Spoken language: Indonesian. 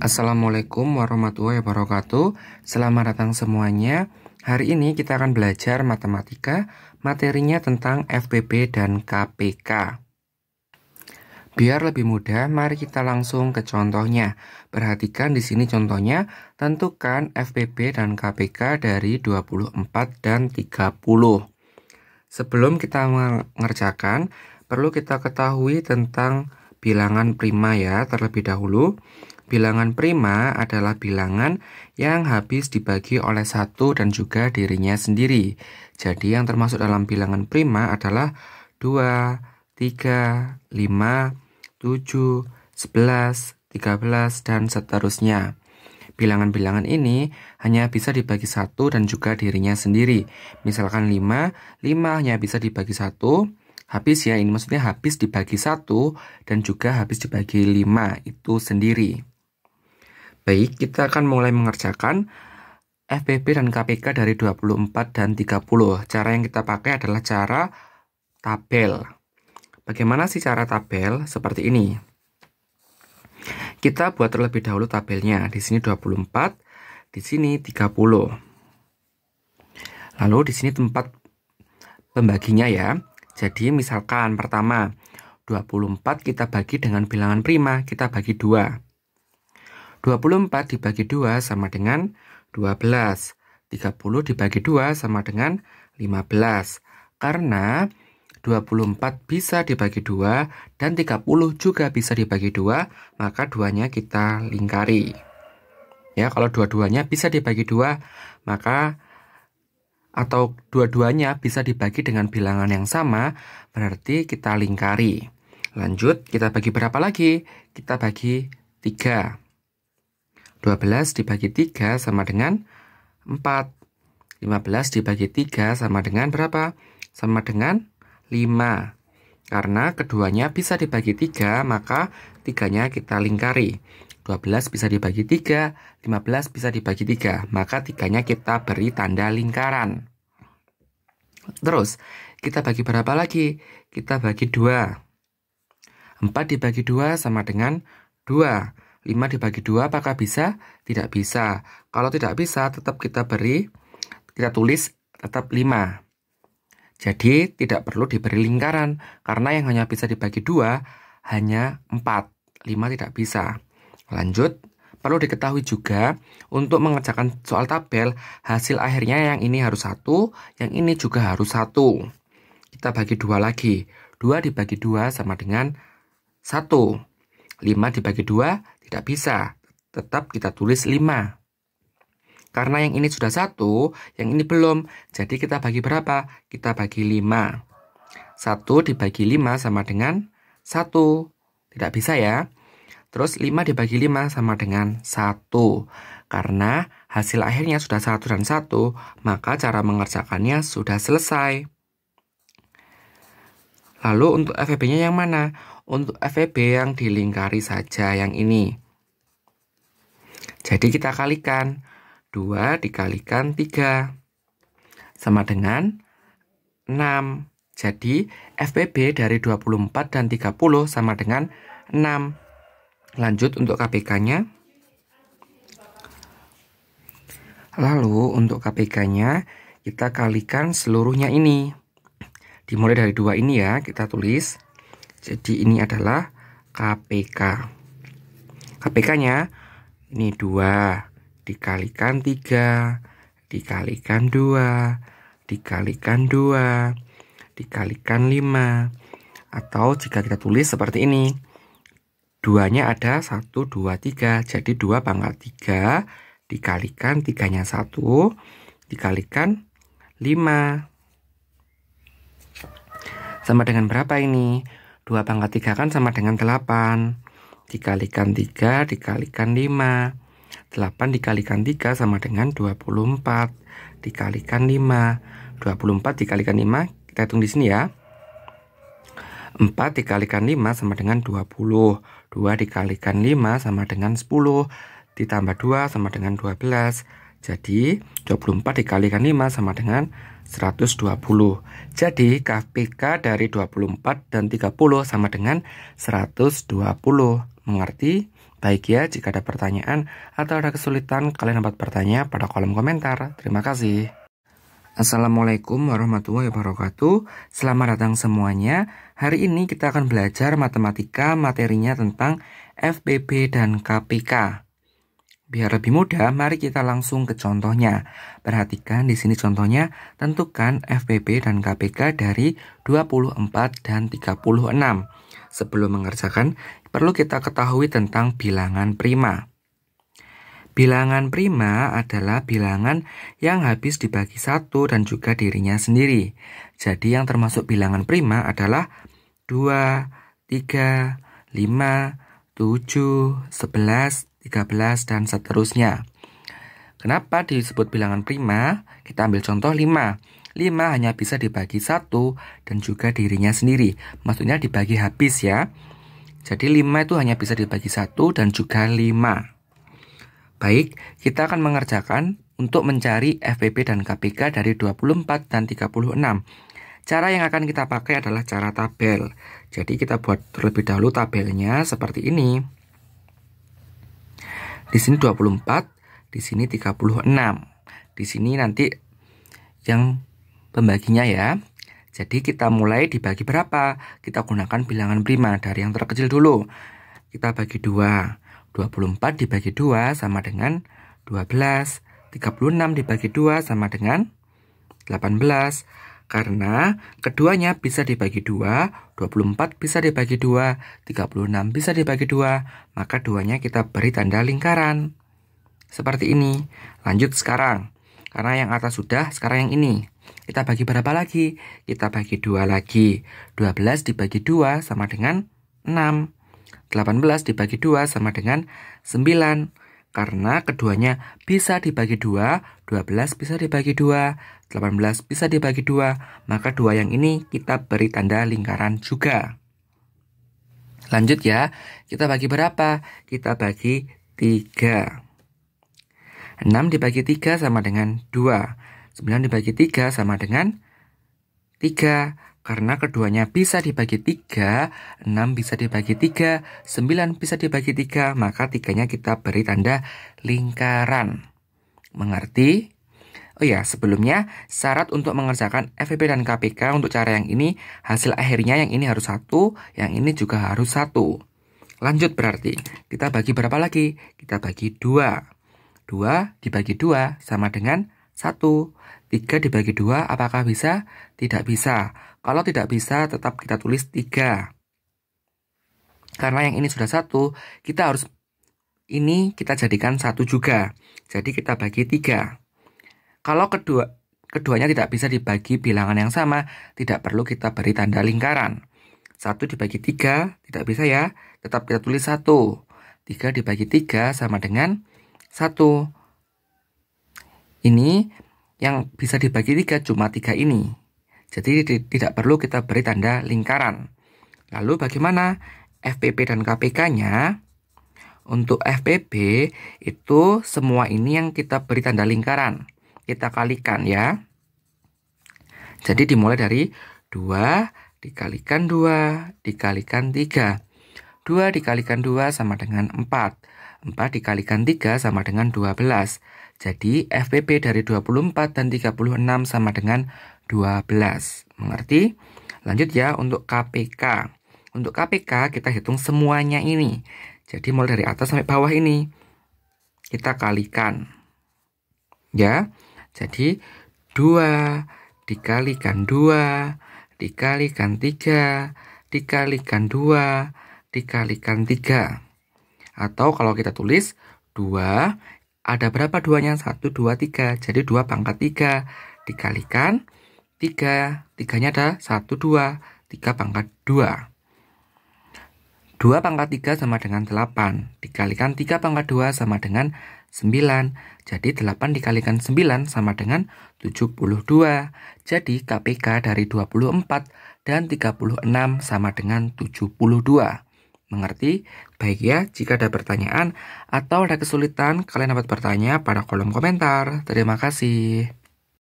Assalamualaikum warahmatullahi wabarakatuh. Selamat datang semuanya. Hari ini kita akan belajar matematika, materinya tentang FBB dan KPK. Biar lebih mudah, mari kita langsung ke contohnya. Perhatikan di sini contohnya, tentukan FBB dan KPK dari 24 dan 30. Sebelum kita mengerjakan, perlu kita ketahui tentang bilangan prima ya terlebih dahulu. Bilangan prima adalah bilangan yang habis dibagi oleh satu dan juga dirinya sendiri. Jadi yang termasuk dalam bilangan prima adalah 2, 3, 5, 7, 11, 13, dan seterusnya. Bilangan-bilangan ini hanya bisa dibagi satu dan juga dirinya sendiri. Misalkan 5, 5 hanya bisa dibagi satu, habis ya, ini maksudnya habis dibagi satu dan juga habis dibagi 5 itu sendiri. Baik, kita akan mulai mengerjakan FPP dan KPK dari 24 dan 30. Cara yang kita pakai adalah cara tabel. Bagaimana sih cara tabel? Seperti ini. Kita buat terlebih dahulu tabelnya. Di sini 24, di sini 30. Lalu di sini tempat pembaginya ya. Jadi misalkan pertama 24 kita bagi dengan bilangan prima, kita bagi 2. 24 dibagi 2 sama dengan 12. 30 dibagi 2 sama dengan 15. Karena 24 bisa dibagi 2 dan 30 juga bisa dibagi 2, maka duanya kita lingkari. Ya, kalau dua-duanya bisa dibagi 2, maka atau dua-duanya bisa dibagi dengan bilangan yang sama, berarti kita lingkari. Lanjut, kita bagi berapa lagi? Kita bagi 3. 12 dibagi 3 sama dengan 4. 15 dibagi 3 sama dengan berapa? Sama dengan 5. Karena keduanya bisa dibagi 3, maka tiganya kita lingkari. 12 bisa dibagi 3, 15 bisa dibagi 3, maka tiganya kita beri tanda lingkaran. Terus, kita bagi berapa lagi? Kita bagi 2. 4 dibagi 2 sama dengan 2. 5 dibagi 2 apakah bisa? Tidak bisa. Kalau tidak bisa, tetap kita beri, kita tulis tetap 5. Jadi tidak perlu diberi lingkaran, karena yang hanya bisa dibagi 2 hanya 4. 5 tidak bisa. Lanjut, perlu diketahui juga untuk mengerjakan soal tabel, hasil akhirnya yang ini harus 1, yang ini juga harus 1. Kita bagi 2 lagi. 2 dibagi 2 sama dengan 1. 5 dibagi 2 tidak bisa, tetap kita tulis 5. Karena yang ini sudah satu, yang ini belum. Jadi kita bagi berapa? Kita bagi 5. 1 dibagi 5 sama dengan 1. Tidak bisa ya. Terus 5 dibagi 5 sama dengan 1. Karena hasil akhirnya sudah 1 dan 1, maka cara mengerjakannya sudah selesai. Lalu untuk FEB-nya yang mana? untuk FEB yang dilingkari saja yang ini. Jadi kita kalikan 2 dikalikan 3 sama dengan 6. Jadi FPB e dari 24 dan 30 sama dengan 6. Lanjut untuk KPK-nya. Lalu untuk KPK-nya kita kalikan seluruhnya ini. Dimulai dari dua ini ya, kita tulis jadi ini adalah KPK. KPK-nya ini 2 dikalikan 3 dikalikan 2 dikalikan 2 dikalikan 5 atau jika kita tulis seperti ini. Duanya ada 1, 2, 3. Jadi 2 pangkat 3 dikalikan 3-nya 1 dikalikan 5. Sama dengan berapa ini? 2 pangkat 3 kan sama dengan 8. Dikalikan 3, dikalikan 5. 8 dikalikan 3 sama dengan 24. Dikalikan 5. 24 dikalikan 5, kita hitung di sini ya. 4 dikalikan 5 sama dengan 20. 2 dikalikan 5 sama dengan 10. Ditambah 2 sama dengan 12. Jadi 24 dikalikan 5 sama dengan 120. Jadi KPK dari 24 dan 30 sama dengan 120. Mengerti? Baik ya, jika ada pertanyaan atau ada kesulitan, kalian dapat bertanya pada kolom komentar. Terima kasih. Assalamualaikum warahmatullahi wabarakatuh. Selamat datang semuanya. Hari ini kita akan belajar matematika, materinya tentang fbb dan KPK. Biar lebih mudah, mari kita langsung ke contohnya. Perhatikan di sini contohnya, tentukan FPP dan KPK dari 24 dan 36. Sebelum mengerjakan, perlu kita ketahui tentang bilangan prima. Bilangan prima adalah bilangan yang habis dibagi satu dan juga dirinya sendiri. Jadi yang termasuk bilangan prima adalah 2, 3, 5, 7, 11, 13, dan seterusnya. Kenapa disebut bilangan prima? Kita ambil contoh 5. 5 hanya bisa dibagi 1 dan juga dirinya sendiri. Maksudnya dibagi habis ya. Jadi 5 itu hanya bisa dibagi 1 dan juga 5. Baik, kita akan mengerjakan untuk mencari FPP dan KPK dari 24 dan 36. Cara yang akan kita pakai adalah cara tabel. Jadi kita buat terlebih dahulu tabelnya seperti ini. Di sini 24, di sini 36. Di sini nanti yang pembaginya ya. Jadi kita mulai dibagi berapa? Kita gunakan bilangan prima dari yang terkecil dulu. Kita bagi 2. 24 dibagi 2 sama dengan 12. 36 dibagi 2 sama dengan 18. Karena keduanya bisa dibagi 2, 24 bisa dibagi 2, 36 bisa dibagi 2, maka duanya kita beri tanda lingkaran. Seperti ini. Lanjut sekarang. Karena yang atas sudah, sekarang yang ini. Kita bagi berapa lagi? Kita bagi 2 lagi. 12 dibagi 2 sama dengan 6. 18 dibagi 2 sama dengan 9. Karena keduanya bisa dibagi 2, 12 bisa dibagi 2, 18 bisa dibagi 2, maka dua yang ini kita beri tanda lingkaran juga. Lanjut ya, kita bagi berapa? Kita bagi 3. 6 dibagi 3 sama dengan 2. 9 dibagi 3 sama dengan 3 karena keduanya bisa dibagi 3, 6 bisa dibagi 3, 9 bisa dibagi 3, maka tiganya kita beri tanda lingkaran. Mengerti? Oh ya, sebelumnya syarat untuk mengerjakan FVP dan KPK untuk cara yang ini hasil akhirnya yang ini harus satu, yang ini juga harus satu. Lanjut berarti kita bagi berapa lagi? Kita bagi dua. Dua dibagi dua sama dengan satu. Tiga dibagi dua apakah bisa? Tidak bisa. Kalau tidak bisa tetap kita tulis tiga. Karena yang ini sudah satu, kita harus ini kita jadikan satu juga. Jadi kita bagi tiga. Kalau kedua keduanya tidak bisa dibagi bilangan yang sama, tidak perlu kita beri tanda lingkaran. Satu dibagi tiga tidak bisa ya, tetap kita tulis satu. Tiga dibagi tiga sama dengan satu. Ini yang bisa dibagi tiga cuma tiga ini. Jadi tidak perlu kita beri tanda lingkaran. Lalu bagaimana FPP dan KPK-nya? Untuk FPB itu semua ini yang kita beri tanda lingkaran. Kita kalikan ya. Jadi dimulai dari 2 dikalikan 2 dikalikan 3. 2 dikalikan 2 sama dengan 4. 4 dikalikan 3 sama dengan 12. Jadi FPP dari 24 dan 36 sama dengan 12. Mengerti? Lanjut ya untuk KPK. Untuk KPK kita hitung semuanya ini. Jadi mulai dari atas sampai bawah ini kita kalikan. Ya. Jadi 2 dikalikan 2 dikalikan 3 dikalikan 2 dikalikan 3. Atau kalau kita tulis 2 ada berapa duanya? 1 2 3. Jadi 2 pangkat 3 dikalikan 3. 3-nya ada 1 2 3 pangkat 2. 2 pangkat 3 sama dengan 8. Dikalikan 3 pangkat 2 sama dengan 9. Jadi 8 dikalikan 9 sama dengan 72. Jadi KPK dari 24 dan 36 sama dengan 72. Mengerti? Baik ya, jika ada pertanyaan atau ada kesulitan, kalian dapat bertanya pada kolom komentar. Terima kasih.